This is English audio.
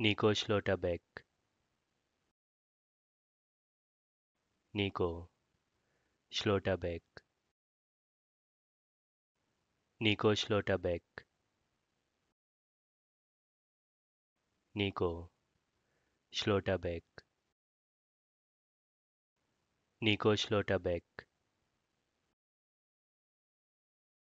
Nico Schlotterbeck. Nico Schlotterbeck. Nico Schlotterbeck. Nico Schlotterbeck. Nico Schlotterbeck.